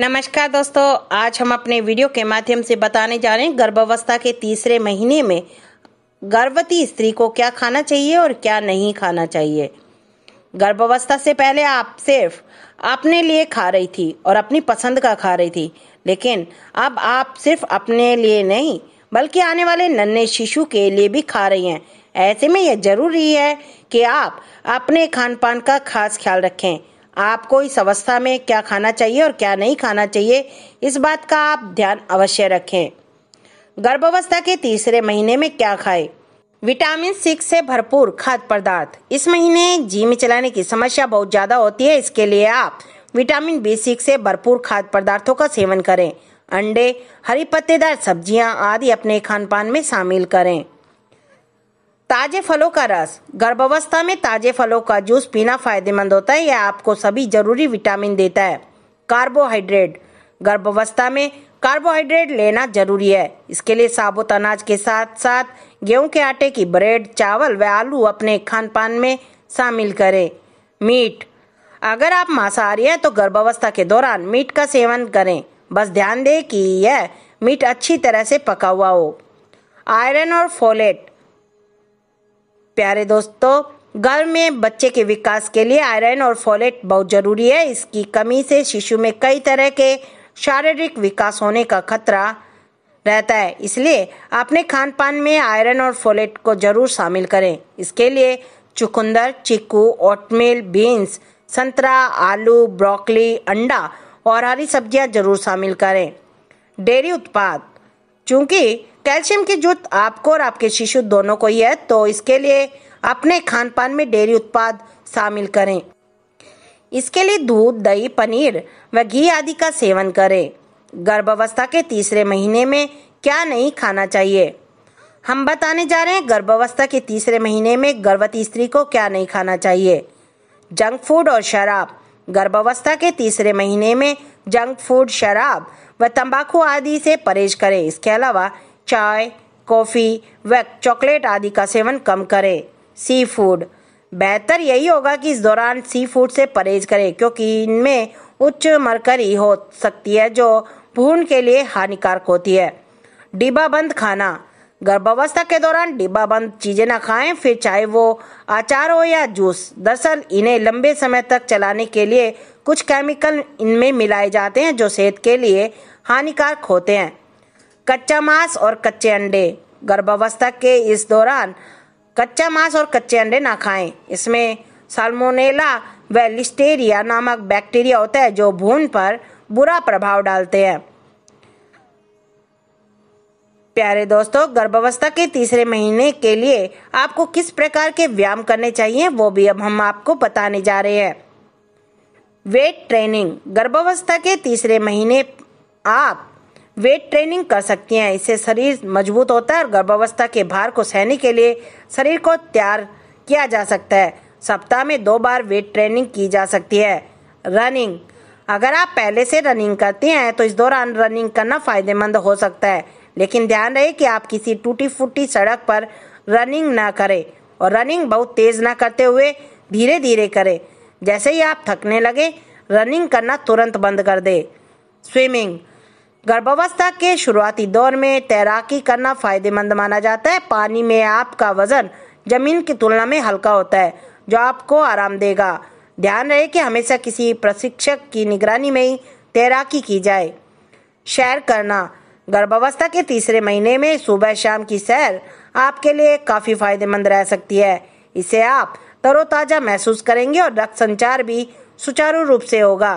नमस्कार दोस्तों आज हम अपने वीडियो के माध्यम से बताने जा रहे हैं गर्भावस्था के तीसरे महीने में गर्भवती स्त्री को क्या खाना चाहिए और क्या नहीं खाना चाहिए गर्भावस्था से पहले आप सिर्फ अपने लिए खा रही थी और अपनी पसंद का खा रही थी लेकिन अब आप सिर्फ अपने लिए नहीं बल्कि आने वाले नन्हे शिशु के लिए भी खा रही हैं ऐसे में यह जरूरी है कि आप अपने खान पान का खास ख्याल रखें आपको इस अवस्था में क्या खाना चाहिए और क्या नहीं खाना चाहिए इस बात का आप ध्यान अवश्य रखें गर्भावस्था के तीसरे महीने में क्या खाए विटामिन सिक्स से भरपूर खाद्य पदार्थ इस महीने जी में चलाने की समस्या बहुत ज़्यादा होती है इसके लिए आप विटामिन बी सिक्स से भरपूर खाद्य पदार्थों का सेवन करें अंडे हरी पत्तेदार सब्जियां आदि अपने खान पान में शामिल करें ताजे फलों का रस गर्भावस्था में ताजे फलों का जूस पीना फायदेमंद होता है यह आपको सभी जरूरी विटामिन देता है कार्बोहाइड्रेट गर्भावस्था में कार्बोहाइड्रेट लेना जरूरी है इसके लिए साबुत अनाज के साथ साथ गेहूं के आटे की ब्रेड चावल व आलू अपने खान पान में शामिल करें मीट अगर आप मांसाहारी हैं तो गर्भावस्था के दौरान मीट का सेवन करें बस ध्यान दें कि यह मीट अच्छी तरह से पका हुआ हो आयरन और फोलेट प्यारे दोस्तों घर में बच्चे के विकास के लिए आयरन और फॉलेट बहुत जरूरी है इसकी कमी से शिशु में कई तरह के शारीरिक विकास होने का खतरा रहता है इसलिए अपने खान पान में आयरन और फोलेट को जरूर शामिल करें इसके लिए चुकंदर चीकू ओटमील बीन्स संतरा आलू ब्रोकली अंडा और हरी सब्जियां जरूर शामिल करें डेयरी उत्पाद चूँकि कैल्शियम की जरूरत आपको और आपके शिशु दोनों को ही है तो इसके लिए अपने खान पान में डेयरी उत्पाद शामिल करें इसके लिए दूध दही पनीर व घी आदि का सेवन करें गर्भावस्था के तीसरे महीने में क्या नहीं खाना चाहिए हम बताने जा रहे हैं गर्भावस्था के तीसरे महीने में गर्भवती स्त्री को क्या नहीं खाना चाहिए जंक फूड और शराब गर्भावस्था के तीसरे महीने में जंक फूड शराब व तंबाकू आदि से परहेज करें इसके अलावा चाय कॉफ़ी व चॉकलेट आदि का सेवन कम करें सी फूड बेहतर यही होगा कि इस दौरान सी फूड से परहेज करें क्योंकि इनमें उच्च मरकरी हो सकती है जो भून के लिए हानिकारक होती है डिब्बा बंद खाना गर्भावस्था के दौरान डिब्बा बंद चीज़ें ना खाएं फिर चाहे वो अचार हो या जूस दरअसल इन्हें लंबे समय तक चलाने के लिए कुछ केमिकल इनमें मिलाए जाते हैं जो सेहत के लिए हानिकारक होते हैं कच्चा मांस और कच्चे अंडे गर्भावस्था के इस दौरान कच्चा मांस और कच्चे अंडे ना खाएं इसमें साल्मोनेला व लिस्टेरिया नामक बैक्टीरिया होता है जो भून पर बुरा प्रभाव डालते हैं प्यारे दोस्तों गर्भावस्था के तीसरे महीने के लिए आपको किस प्रकार के व्यायाम करने चाहिए वो भी अब हम आपको बताने जा रहे हैं वेट ट्रेनिंग गर्भावस्था के तीसरे महीने आप वेट ट्रेनिंग कर सकती हैं इससे शरीर मजबूत होता है और गर्भावस्था के भार को सहने के लिए शरीर को तैयार किया जा सकता है सप्ताह में दो बार वेट ट्रेनिंग की जा सकती है रनिंग अगर आप पहले से रनिंग करते हैं तो इस दौरान रनिंग करना फायदेमंद हो सकता है लेकिन ध्यान रहे कि आप किसी टूटी फूटी सड़क पर रनिंग ना करें और रनिंग बहुत तेज़ ना करते हुए धीरे धीरे करें जैसे ही आप थकने लगे रनिंग करना तुरंत बंद कर दे स्विमिंग गर्भावस्था के शुरुआती दौर में तैराकी करना फायदेमंद माना जाता है पानी में आपका वजन जमीन की तुलना में हल्का होता है जो आपको आराम देगा ध्यान रहे कि हमेशा किसी प्रशिक्षक की निगरानी में ही तैराकी की जाए शैर करना गर्भावस्था के तीसरे महीने में सुबह शाम की सैर आपके लिए काफ़ी फायदेमंद रह सकती है इससे आप तरोताज़ा महसूस करेंगे और रक्त संचार भी सुचारू रूप से होगा